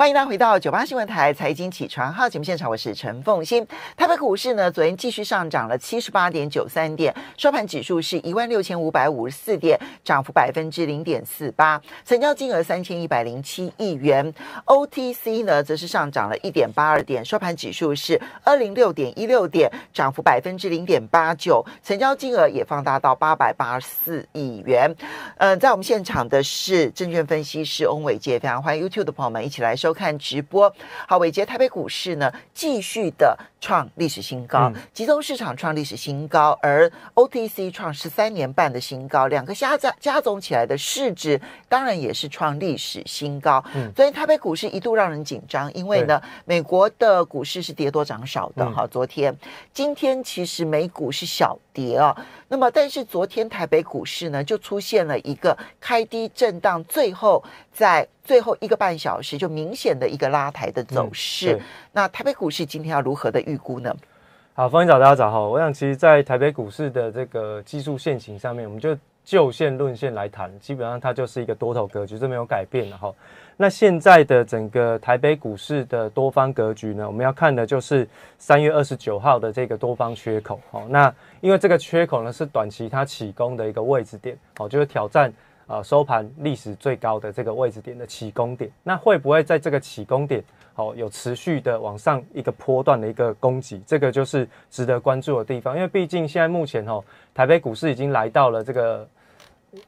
欢迎大家回到九八新闻台财经起床号节目现场，我是陈凤欣。台北股市呢，昨天继续上涨了七十八点九三点，收盘指数是一万六千五百五十四点，涨幅百分之零点四八，成交金额三千一百零七亿元。OTC 呢，则是上涨了一点八二点，收盘指数是二零六点一六点，涨幅百分之零点八九，成交金额也放大到八百八十四亿元。嗯，在我们现场的是证券分析师翁伟杰，非常欢迎 YouTube 的朋友们一起来收。看直播，好，伟杰，台北股市呢继续的创历史新高，集中市场创历史新高，而 OTC 创十三年半的新高，两个加加加总起来的市值当然也是创历史新高。昨天台北股市一度让人紧张，因为呢美国的股市是跌多涨少的。好，昨天今天其实美股是小。跌哦，那么但是昨天台北股市呢就出现了一个开低震荡，最后在最后一个半小时就明显的一个拉抬的走势。那台北股市今天要如何的预估呢？好，方迎早，大家早好。我想其实在台北股市的这个技术线型上面，我们就就线论线来谈，基本上它就是一个多头格局这没有改变的哈。那现在的整个台北股市的多方格局呢，我们要看的就是三月二十九号的这个多方缺口好，那。因为这个缺口呢，是短期它起攻的一个位置点，哦，就是挑战啊收盘历史最高的这个位置点的起攻点。那会不会在这个起攻点，哦，有持续的往上一个波段的一个攻击？这个就是值得关注的地方。因为毕竟现在目前，哦，台北股市已经来到了这个。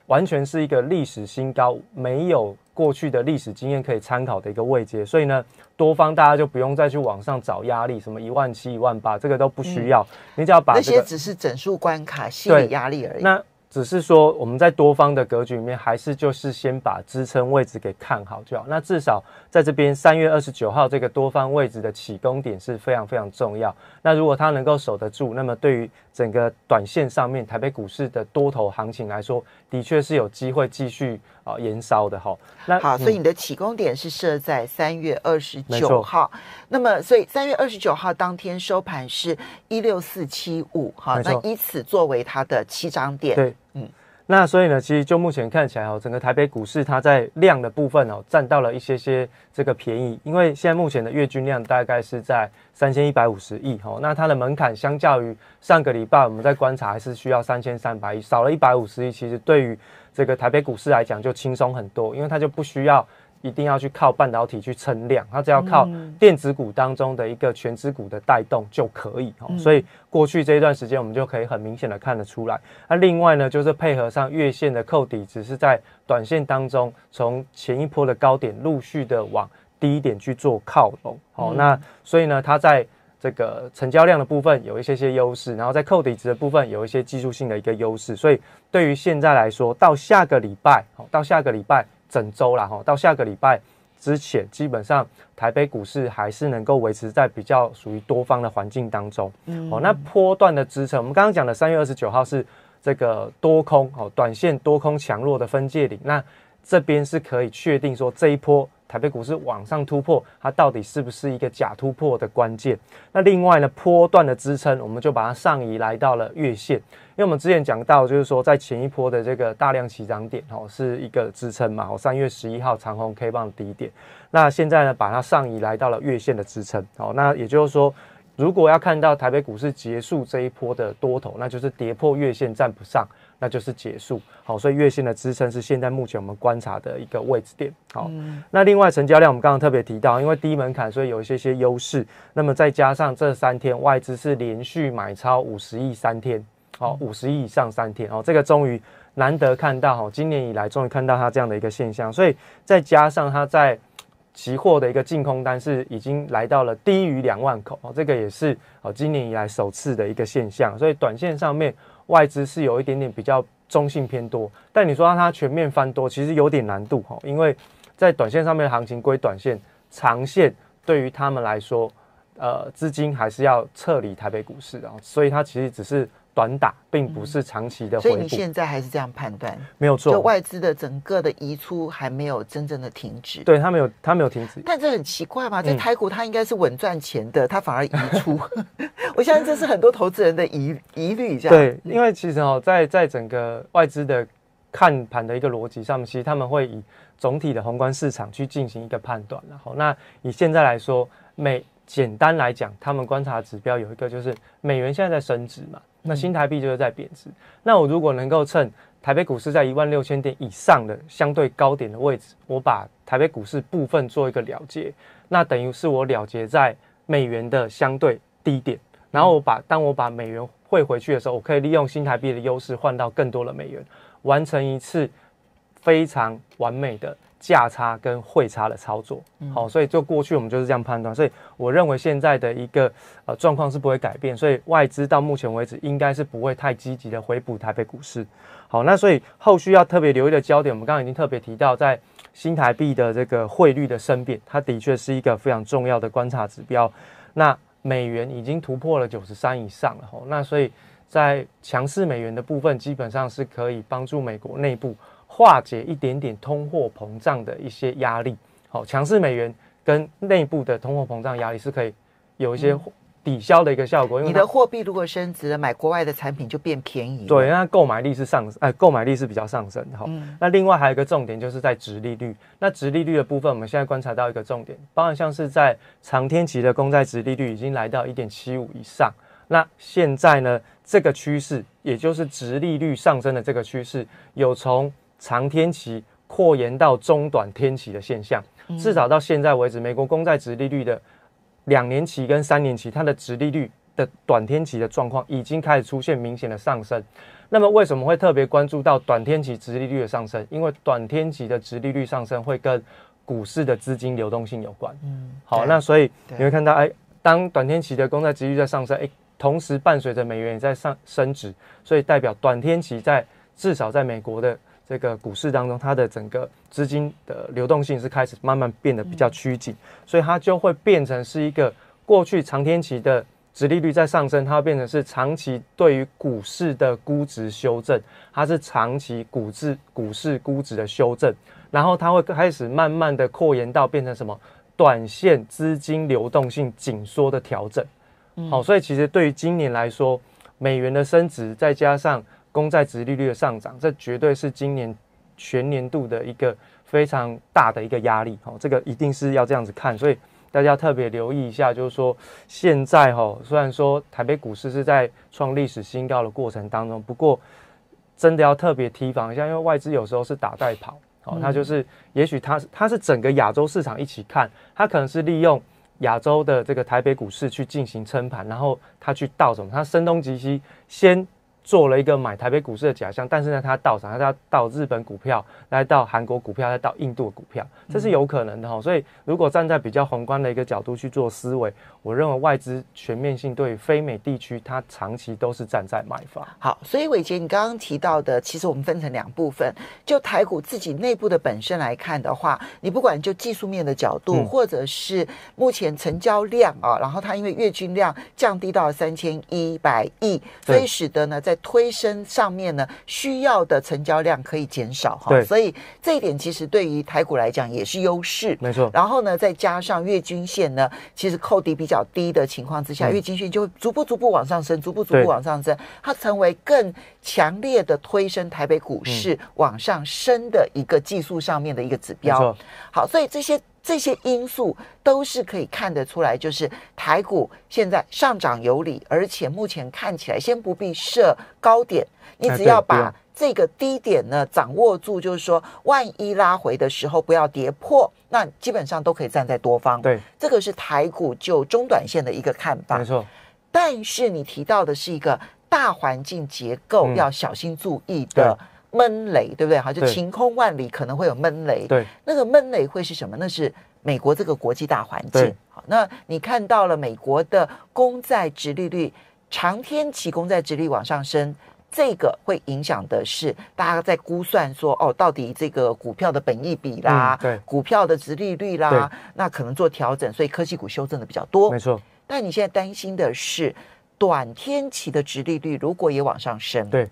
完全是一个历史新高，没有过去的历史经验可以参考的一个位阶，所以呢，多方大家就不用再去网上找压力，什么一万七、一万八，这个都不需要，你只要把那些只是整数关卡心理压力而已。那只是说，我们在多方的格局里面，还是就是先把支撑位置给看好就好。那至少在这边三月二十九号这个多方位置的起攻点是非常非常重要。那如果它能够守得住，那么对于整个短线上面台北股市的多头行情来说，的确是有机会继续。啊，延烧的哈，好，所以你的起攻点是设在三月二十九号，那么所以三月二十九号当天收盘是一六四七五哈，那以此作为它的起涨点。对，嗯，那所以呢，其实就目前看起来哦，整个台北股市它在量的部分哦，占到了一些些这个便宜，因为现在目前的月均量大概是在三千一百五十亿哈，那它的门槛相较于上个礼拜我们在观察还是需要三千三百亿，少了一百五十亿，其实对于这个台北股市来讲就轻松很多，因为它就不需要一定要去靠半导体去撑量，它只要靠电子股当中的一个全资股的带动就可以哦。所以过去这一段时间我们就可以很明显的看得出来。那另外呢，就是配合上月线的扣底，只是在短线当中从前一波的高点陆续的往低点去做靠拢哦。那所以呢，它在。这个成交量的部分有一些些优势，然后在扣底值的部分有一些技术性的一个优势，所以对于现在来说，到下个礼拜，哦，到下个礼拜整周了哈，到下个礼拜之前，基本上台北股市还是能够维持在比较属于多方的环境当中。嗯，哦，那波段的支撑，我们刚刚讲的三月二十九号是这个多空，哦，短线多空强弱的分界岭，那这边是可以确定说这一波。台北股市往上突破，它到底是不是一个假突破的关键？那另外呢，波段的支撑，我们就把它上移来到了月线。因为我们之前讲到，就是说在前一波的这个大量起涨点，哦，是一个支撑嘛。哦，三月十一号长虹 K 棒低点。那现在呢，把它上移来到了月线的支撑。好，那也就是说，如果要看到台北股市结束这一波的多头，那就是跌破月线站不上。那就是结束，好，所以月线的支撑是现在目前我们观察的一个位置点，好，那另外成交量我们刚刚特别提到，因为低门槛，所以有一些些优势，那么再加上这三天外资是连续买超五十亿三天，好，五十亿以上三天，哦，这个终于难得看到，哈，今年以来终于看到它这样的一个现象，所以再加上它在期货的一个净空单是已经来到了低于两万口，哦，这个也是哦今年以来首次的一个现象，所以短线上面。外资是有一点点比较中性偏多，但你说让它全面翻多，其实有点难度哈，因为在短线上面行情归短线，长线对于他们来说，呃，资金还是要撤离台北股市的，所以它其实只是。短打并不是长期的，所以你现在还是这样判断，没有错。就外资的整个的移出还没有真正的停止，对，它没有，它没有停止。但这很奇怪嘛，在台股它应该是稳赚钱的，它反而移出，我相信这是很多投资人的疑疑虑，这样。对，因为其实哦，在在整个外资的看盘的一个逻辑上面，其实他们会以总体的宏观市场去进行一个判断，然后那以现在来说，美。简单来讲，他们观察指标有一个就是美元现在在升值嘛，那新台币就是在贬值。那我如果能够趁台北股市在一万六千点以上的相对高点的位置，我把台北股市部分做一个了结，那等于是我了结在美元的相对低点，然后我把当我把美元汇回去的时候，我可以利用新台币的优势换到更多的美元，完成一次非常完美的。价差跟汇差的操作，好，所以就过去我们就是这样判断，所以我认为现在的一个呃状况是不会改变，所以外资到目前为止应该是不会太积极的回补台北股市，好，那所以后续要特别留意的焦点，我们刚刚已经特别提到，在新台币的这个汇率的升贬，它的确是一个非常重要的观察指标。那美元已经突破了九十三以上了，吼，那所以在强势美元的部分，基本上是可以帮助美国内部。化解一点点通货膨胀的一些压力，好，强势美元跟内部的通货膨胀压力是可以有一些抵消的一个效果。因为你的货币如果升值，买国外的产品就变便宜，对，那购买力是上，呃，购买力是比较上升的哈。那另外还有一个重点就是在殖利率，那殖利率的部分，我们现在观察到一个重点，包含像是在长天期的公债殖利率已经来到一点七五以上。那现在呢，这个趋势，也就是殖利率上升的这个趋势，有从长天期扩延到中短天期的现象，至少到现在为止，美国公债殖利率的两年期跟三年期，它的殖利率的短天期的状况已经开始出现明显的上升。那么为什么会特别关注到短天期殖利率的上升？因为短天期的殖利率上升会跟股市的资金流动性有关。嗯，好，那所以你会看到，哎，当短天期的公债殖利率在上升，哎，同时伴随着美元也在上升值，所以代表短天期在至少在美国的。这个股市当中，它的整个资金的流动性是开始慢慢变得比较趋紧，所以它就会变成是一个过去长天期的值利率在上升，它变成是长期对于股市的估值修正，它是长期股市股市估值的修正，然后它会开始慢慢的扩延到变成什么短线资金流动性紧缩的调整。好，所以其实对于今年来说，美元的升值再加上。公债值利率的上涨，这绝对是今年全年度的一个非常大的一个压力。哦，这个一定是要这样子看，所以大家特别留意一下，就是说现在哈，虽然说台北股市是在创历史新高的过程当中，不过真的要特别提防，一下，因为外资有时候是打带跑，哦，那就是也许它它是整个亚洲市场一起看，它可能是利用亚洲的这个台北股市去进行撑盘，然后它去倒走，它声东击西，先。做了一个买台北股市的假象，但是呢，他到上他到日本股票，再到韩国股票，再到印度股票，这是有可能的。哈、所以，如果站在比较宏观的一个角度去做思维，我认为外资全面性对非美地区，它长期都是站在买方。好，所以伟杰，你刚刚提到的，其实我们分成两部分，就台股自己内部的本身来看的话，你不管就技术面的角度，或者是目前成交量啊，然后它因为月均量降低到三千一百亿，所以使得呢在推升上面呢，需要的成交量可以减少哈，所以这一点其实对于台股来讲也是优势。没错，然后呢，再加上月均线呢，其实扣底比较低的情况之下，月均线就会逐步逐步往上升，逐步逐步往上升，它成为更强烈的推升台北股市往上升的一个技术上面的一个指标。好，所以这些。这些因素都是可以看得出来，就是台股现在上涨有理，而且目前看起来，先不必设高点，你只要把这个低点呢掌握住，就是说万一拉回的时候不要跌破，那基本上都可以站在多方。对，这个是台股就中短线的一个看法。没错，但是你提到的是一个大环境结构要小心注意的。闷雷，对不对？好，就晴空万里可能会有闷雷。对，那个闷雷会是什么？那是美国这个国际大环境。好，那你看到了美国的公债殖利率长天期公债殖利率往上升，这个会影响的是大家在估算说哦，到底这个股票的本益比啦，对，股票的殖利率啦，那可能做调整，所以科技股修正的比较多。没错。但你现在担心的是短天期的殖利率如果也往上升。对。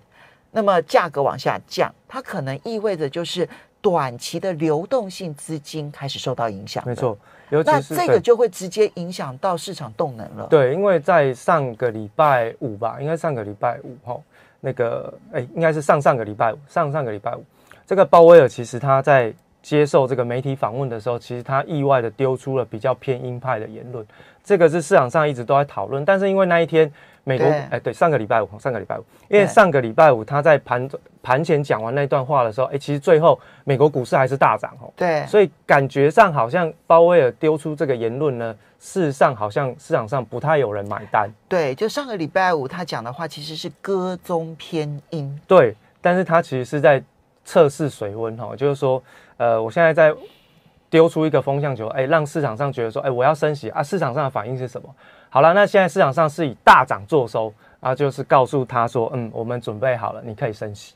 那么价格往下降，它可能意味着就是短期的流动性资金开始受到影响。没错，那这个就会直接影响到市场动能了。对，因为在上个礼拜五吧，应该上个礼拜五哈，那个哎，应该是上上个礼拜五，上上个礼拜五，这个鲍威尔其实他在。接受这个媒体访问的时候，其实他意外的丢出了比较偏鹰派的言论，这个是市场上一直都在讨论。但是因为那一天美国哎对上个礼拜五上个礼拜五，因为上个礼拜五他在盘盘前讲完那段话的时候，哎其实最后美国股市还是大涨哦。对，所以感觉上好像鲍威尔丢出这个言论呢，事实上好像市场上不太有人买单。对，就上个礼拜五他讲的话其实是歌中偏鹰。对，但是他其实是在。测试水温哈，就是说，呃，我现在在丢出一个风向球，哎，让市场上觉得说，哎，我要升息啊，市场上的反应是什么？好了，那现在市场上是以大涨作收啊，就是告诉他说，嗯，我们准备好了，你可以升息。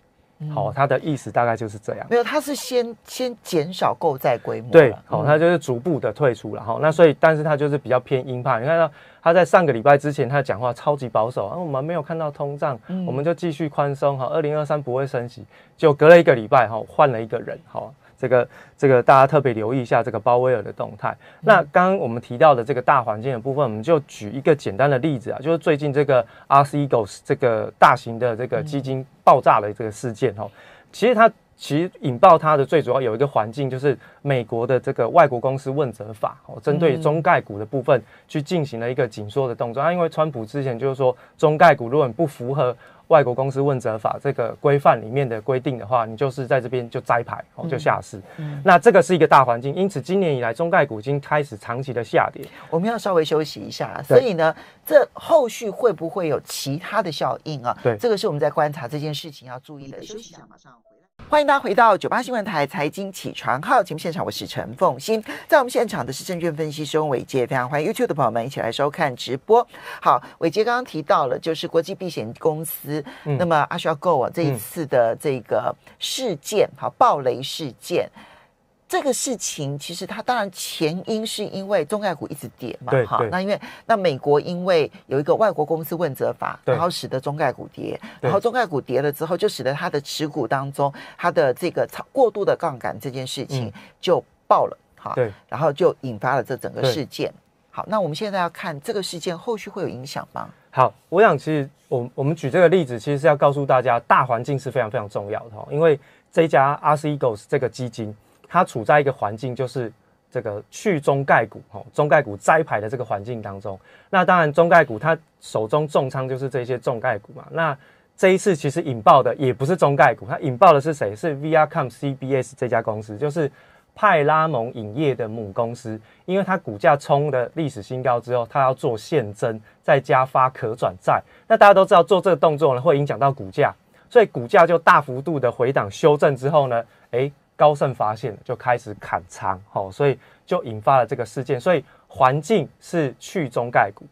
好，他的意思大概就是这样。没有，他是先先减少购债规模。对，好，他就是逐步的退出了。哈，那所以，但是他就是比较偏鹰派。你看到他在上个礼拜之前，他讲话超级保守啊。我们没有看到通胀，我们就继续宽松哈。二零二三不会升息。就隔了一个礼拜哈，换了一个人哈。这个这个大家特别留意一下这个鲍威尔的动态。那刚刚我们提到的这个大环境的部分，我们就举一个简单的例子啊，就是最近这个 Archegos 这个大型的这个基金爆炸的这个事件哦，其实它其实引爆它的最主要有一个环境，就是美国的这个外国公司问责法哦，针对中概股的部分去进行了一个紧缩的动作啊。因为川普之前就是说中概股如果你不符合。外国公司问责法这个规范里面的规定的话，你就是在这边就摘牌哦，就下市。那这个是一个大环境，因此今年以来中概股已经开始长期的下跌。我们要稍微休息一下，所以呢，这后续会不会有其他的效应啊？对，这个是我们在观察这件事情要注意的。休息一下，马上。欢迎大家回到九八新闻台财经起床号节目现场，我是陈凤欣，在我们现场的是证券分析师伟杰，非常欢迎 YouTube 的朋友们一起来收看直播。好，伟杰刚刚提到了就是国际避险公司，那么阿 s h a l Goa 这一次的这个事件，好暴雷事件。这个事情其实它当然前因是因为中概股一直跌嘛，哈，那因为那美国因为有一个外国公司问责法，然后使得中概股跌，然后中概股跌了之后，就使得它的持股当中它的这个超过度的杠杆这件事情就爆了，哈，对，然后就引发了这整个事件。好，那我们现在要看这个事件后续会有影响吗？好，我想其实我我们举这个例子，其实是要告诉大家，大环境是非常非常重要的哈，因为这家 RCGOS 这个基金。它处在一个环境，就是这个去中概股、哈中概股摘牌的这个环境当中。那当然，中概股它手中重仓就是这些中概股嘛。那这一次其实引爆的也不是中概股，它引爆的是谁？是 ViacomCBS 这家公司，就是派拉蒙影业的母公司。因为它股价冲的历史新高之后，它要做现增再加发可转债。那大家都知道，做这个动作呢会影响到股价，所以股价就大幅度的回档修正之后呢，哎。高盛发现了，就开始砍仓，吼，所以就引发了这个事件。所以环境是去中概股，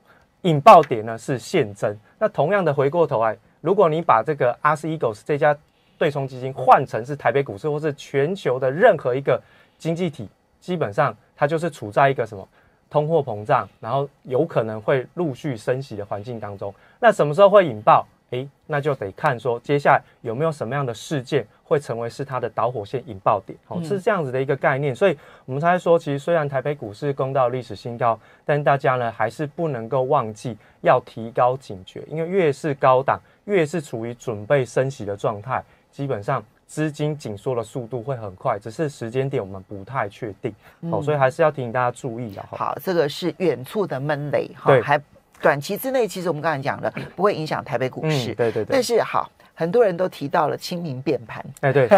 引爆点呢是现增。那同样的，回过头来，如果你把这个 Eagles 这家对冲基金换成是台北股市，或是全球的任何一个经济体，基本上它就是处在一个什么通货膨胀，然后有可能会陆续升息的环境当中。那什么时候会引爆？诶，那就得看说，接下来有没有什么样的事件会成为是它的导火线引爆点，好，是这样子的一个概念。所以，我们才说，其实虽然台北股市攻到历史新高，但大家呢还是不能够忘记要提高警觉，因为越是高档，越是处于准备升息的状态，基本上资金紧缩的速度会很快，只是时间点我们不太确定。好，所以还是要提醒大家注意。好，这个是远处的闷雷，哈，还。短期之内，其实我们刚才讲了，不会影响台北股市。对对对。但是好，很多人都提到了清明变盘。哎，对。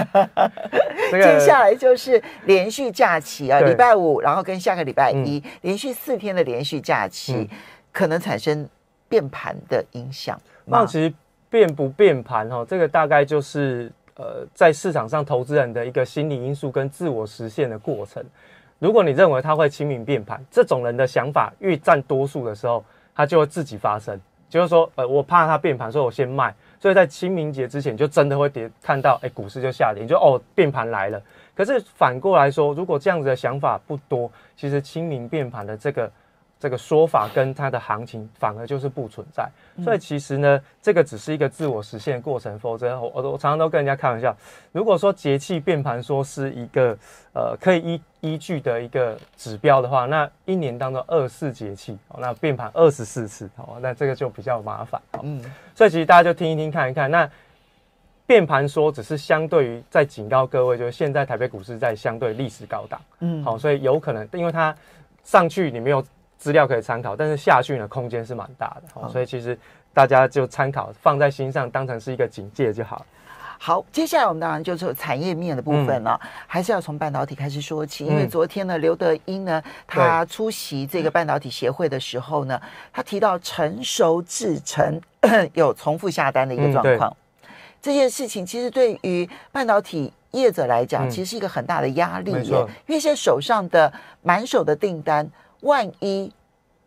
接下来就是连续假期啊，礼拜五，然后跟下个礼拜一，连续四天的连续假期，可能产生变盘的影响。那其实变不变盘哈，这个大概就是呃，在市场上投资人的一个心理因素跟自我实现的过程。如果你认为他会清明变盘，这种人的想法越占多数的时候。它就会自己发生，就是说，呃，我怕它变盘，所以我先卖，所以在清明节之前就真的会跌，看到，哎，股市就下跌，就哦，变盘来了。可是反过来说，如果这样子的想法不多，其实清明变盘的这个。这个说法跟它的行情反而就是不存在，所以其实呢，这个只是一个自我实现过程。否则，我我常常都跟人家开玩笑，如果说节气变盘说是一个呃可以依依据的一个指标的话，那一年当中二四节气，那变盘二十四次，好，那这个就比较麻烦。嗯，所以其实大家就听一听，看一看。那变盘说只是相对于在警告各位，就是现在台北股市在相对历史高档，嗯，好，所以有可能因为它上去，你没有。资料可以参考，但是下训呢，空间是蛮大的，所以其实大家就参考放在心上，当成是一个警戒就好了。好，接下来我们当然就是产业面的部分了，还是要从半导体开始说起，因为昨天呢，刘德英呢，他出席这个半导体协会的时候呢，他提到成熟制程 有重复下单的一个状况，这件事情其实对于半导体业者来讲，其实是一个很大的压力，因为现在手上的满手的订单。万一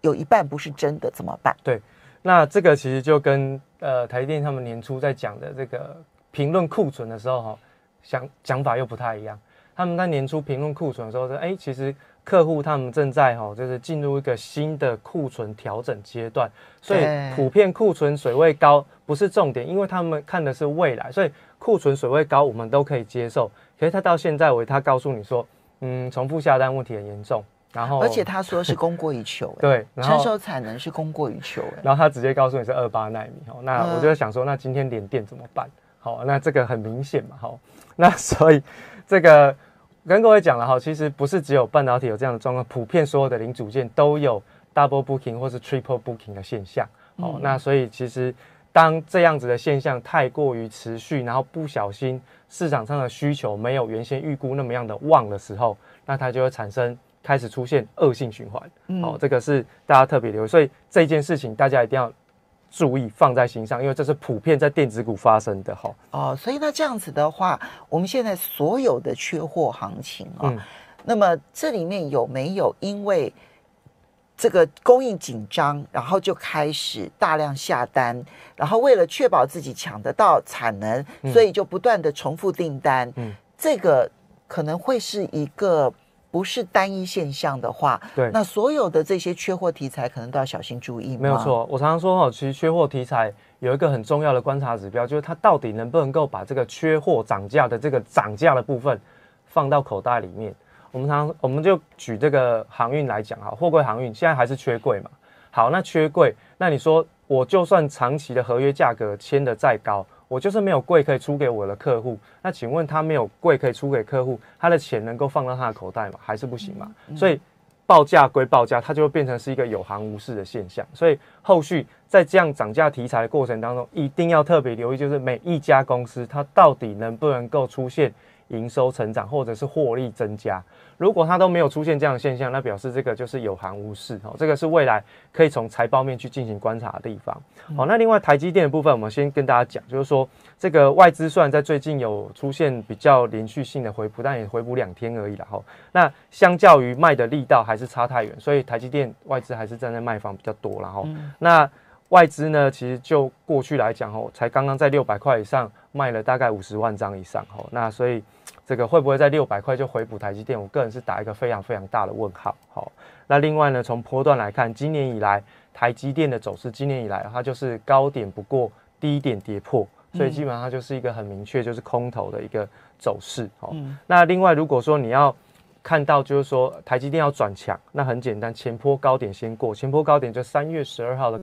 有一半不是真的怎么办？对，那这个其实就跟呃台电他们年初在讲的这个评论库存的时候哈，想讲法又不太一样。他们在年初评论库存的时候说，哎，其实客户他们正在哈，就是进入一个新的库存调整阶段，所以普遍库存水位高不是重点，因为他们看的是未来，所以库存水位高我们都可以接受。可是他到现在为他告诉你说，嗯，重复下单问题很严重。然后，而且他说是供过于求，对，成熟产能是供过于求，哎，然后他直接告诉你是二八纳米，哦，那我就想说，那今天连电怎么办？好，那这个很明显嘛，好，那 所以这个跟各位讲了哈，其实不是只有半导体有这样的状况，普遍所有的零组件都有 double booking 或是 triple booking 的现象，好，那所以其实当这样子的现象太过于持续，然后不小心市场上的需求没有原先预估那么样的旺的时候，那它就会产生。开始出现恶性循环，好，这个是大家特别留意，所以这件事情大家一定要注意，放在心上，因为这是普遍在电子股发生的哈。哦，所以那这样子的话，我们现在所有的缺货行情啊，那么这里面有没有因为这个供应紧张，然后就开始大量下单，然后为了确保自己抢得到产能，所以就不断的重复订单，嗯，这个可能会是一个。不是单一现象的话，对，那所有的这些缺货题材可能都要小心注意。没有错，我常常说哦，其实缺货题材有一个很重要的观察指标，就是它到底能不能够把这个缺货涨价的这个涨价的部分放到口袋里面。我们常我们就举这个航运来讲啊，货柜航运现在还是缺柜嘛。好，那缺柜，那你说我就算长期的合约价格签的再高。我就是没有柜可以出给我的客户，那请问他没有柜可以出给客户，他的钱能够放到他的口袋吗？还是不行嘛？所以报价归报价，它就会变成是一个有行无市的现象。所以后续在这样涨价题材的过程当中，一定要特别留意，就是每一家公司它到底能不能够出现。营收成长或者是获利增加，如果它都没有出现这样的现象，那表示这个就是有行无市哦。这个是未来可以从财报面去进行观察的地方。好，那另外台积电的部分，我们先跟大家讲，就是说这个外资虽然在最近有出现比较连续性的回补，但也回补两天而已了哈。那相较于卖的力道还是差太远，所以台积电外资还是站在卖方比较多然后那。外资呢，其实就过去来讲，哦，才刚刚在六百块以上卖了大概五十万张以上，哦，那所以这个会不会在六百块就回补台积电？我个人是打一个非常非常大的问号，好。那另外呢，从波段来看，今年以来台积电的走势，今年以来它就是高点不过低点跌破，所以基本上就是一个很明确就是空头的一个走势，好。那另外，如果说你要看到就是说台积电要转强，那很简单，前坡高点先过，前坡高点就三月十二号的。